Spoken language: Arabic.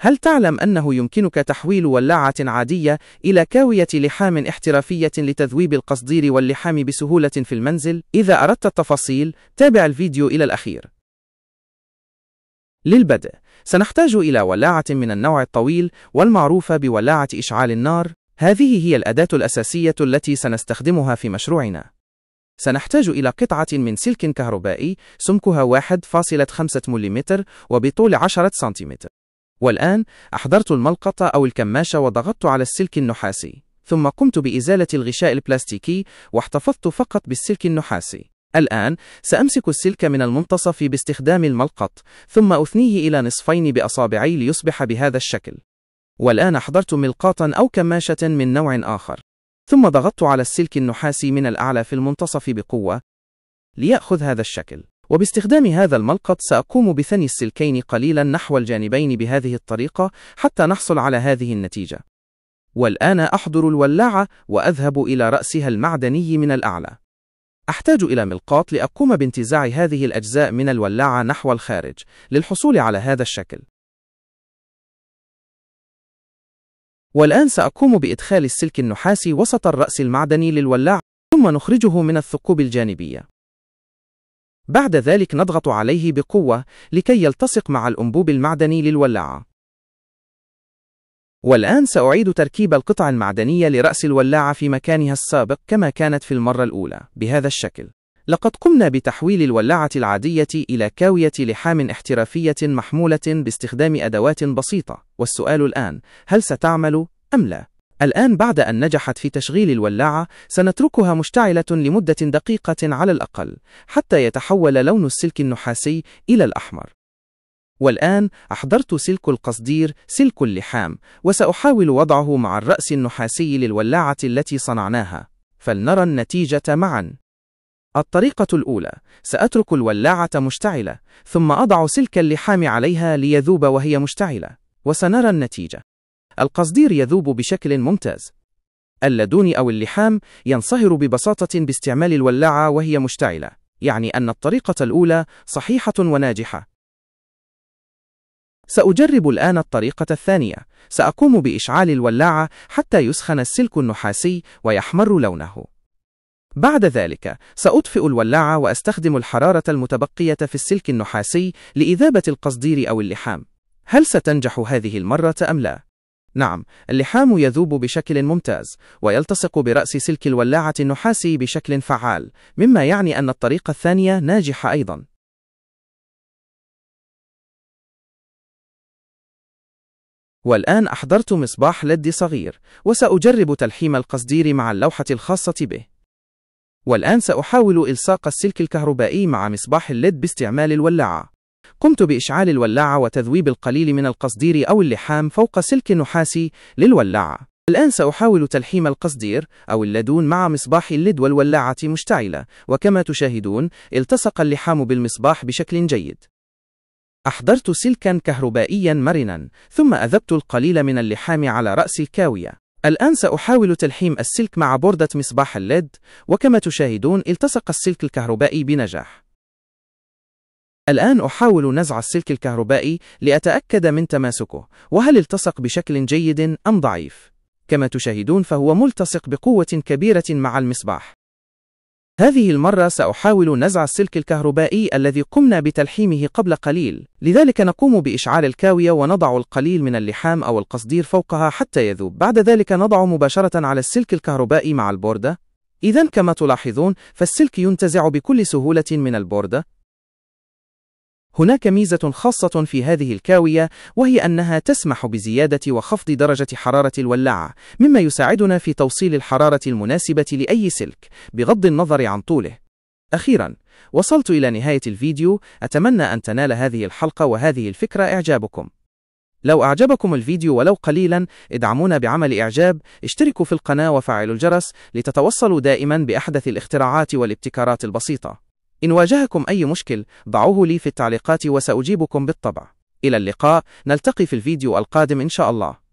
هل تعلم أنه يمكنك تحويل ولاعة عادية إلى كاوية لحام احترافية لتذويب القصدير واللحام بسهولة في المنزل؟ إذا أردت التفاصيل، تابع الفيديو إلى الأخير. للبدء، سنحتاج إلى ولاعة من النوع الطويل والمعروفة بولاعة إشعال النار. هذه هي الأداة الأساسية التي سنستخدمها في مشروعنا. سنحتاج إلى قطعة من سلك كهربائي سمكها 1.5 ملم وبطول 10 سنتيمتر. والآن أحضرت الملقطة أو الكماشة وضغطت على السلك النحاسي ثم قمت بإزالة الغشاء البلاستيكي واحتفظت فقط بالسلك النحاسي الآن سأمسك السلك من المنتصف باستخدام الملقط ثم أثنيه إلى نصفين بأصابعي ليصبح بهذا الشكل والآن أحضرت ملقاطا أو كماشة من نوع آخر ثم ضغطت على السلك النحاسي من الأعلى في المنتصف بقوة ليأخذ هذا الشكل وباستخدام هذا الملقط سأقوم بثني السلكين قليلا نحو الجانبين بهذه الطريقة حتى نحصل على هذه النتيجة والآن أحضر الولاعة وأذهب إلى رأسها المعدني من الأعلى أحتاج إلى ملقاط لأقوم بانتزاع هذه الأجزاء من الولاعة نحو الخارج للحصول على هذا الشكل والآن سأقوم بإدخال السلك النحاسي وسط الرأس المعدني للولاعة ثم نخرجه من الثقوب الجانبية بعد ذلك نضغط عليه بقوة لكي يلتصق مع الأنبوب المعدني للولاعة. والآن سأعيد تركيب القطع المعدنية لرأس الولاعة في مكانها السابق كما كانت في المرة الأولى بهذا الشكل. لقد قمنا بتحويل الولاعة العادية إلى كاوية لحام احترافية محمولة باستخدام أدوات بسيطة، والسؤال الآن هل ستعمل أم لا؟ الآن بعد أن نجحت في تشغيل الولاعة سنتركها مشتعلة لمدة دقيقة على الأقل حتى يتحول لون السلك النحاسي إلى الأحمر والآن أحضرت سلك القصدير سلك اللحام وسأحاول وضعه مع الرأس النحاسي للولاعة التي صنعناها فلنرى النتيجة معا الطريقة الأولى سأترك الولاعة مشتعلة ثم أضع سلك اللحام عليها ليذوب وهي مشتعلة وسنرى النتيجة القصدير يذوب بشكل ممتاز. اللدون أو اللحام ينصهر ببساطة باستعمال الولاعة وهي مشتعلة، يعني أن الطريقة الأولى صحيحة وناجحة. سأجرب الآن الطريقة الثانية. سأقوم بإشعال الولاعة حتى يسخن السلك النحاسي ويحمر لونه. بعد ذلك، سأطفئ الولاعة وأستخدم الحرارة المتبقية في السلك النحاسي لإذابة القصدير أو اللحام. هل ستنجح هذه المرة أم لا؟ نعم، اللحام يذوب بشكل ممتاز، ويلتصق برأس سلك الولاعة النحاسي بشكل فعال، مما يعني أن الطريقة الثانية ناجحة أيضا. والآن أحضرت مصباح لد صغير، وسأجرب تلحيم القصدير مع اللوحة الخاصة به. والآن سأحاول إلصاق السلك الكهربائي مع مصباح اللد باستعمال الولاعة. قمت بإشعال الولاعة وتذويب القليل من القصدير أو اللحام فوق سلك نحاسي للولاعة الآن سأحاول تلحيم القصدير أو اللدون مع مصباح اللد والولاعة مشتعلة وكما تشاهدون التصق اللحام بالمصباح بشكل جيد أحضرت سلكا كهربائيا مرنا ثم أذبت القليل من اللحام على رأس الكاوية الآن سأحاول تلحيم السلك مع بوردة مصباح اللد، وكما تشاهدون التصق السلك الكهربائي بنجاح الآن أحاول نزع السلك الكهربائي لأتأكد من تماسكه وهل التصق بشكل جيد أم ضعيف كما تشاهدون فهو ملتصق بقوة كبيرة مع المصباح هذه المرة سأحاول نزع السلك الكهربائي الذي قمنا بتلحيمه قبل قليل لذلك نقوم بإشعال الكاوية ونضع القليل من اللحام أو القصدير فوقها حتى يذوب بعد ذلك نضع مباشرة على السلك الكهربائي مع البوردة إذا كما تلاحظون فالسلك ينتزع بكل سهولة من البوردة هناك ميزة خاصة في هذه الكاوية وهي أنها تسمح بزيادة وخفض درجة حرارة الولاعة مما يساعدنا في توصيل الحرارة المناسبة لأي سلك بغض النظر عن طوله أخيرا وصلت إلى نهاية الفيديو أتمنى أن تنال هذه الحلقة وهذه الفكرة إعجابكم لو أعجبكم الفيديو ولو قليلا ادعمونا بعمل إعجاب اشتركوا في القناة وفعلوا الجرس لتتوصلوا دائما بأحدث الاختراعات والابتكارات البسيطة إن واجهكم أي مشكل ضعوه لي في التعليقات وسأجيبكم بالطبع إلى اللقاء نلتقي في الفيديو القادم إن شاء الله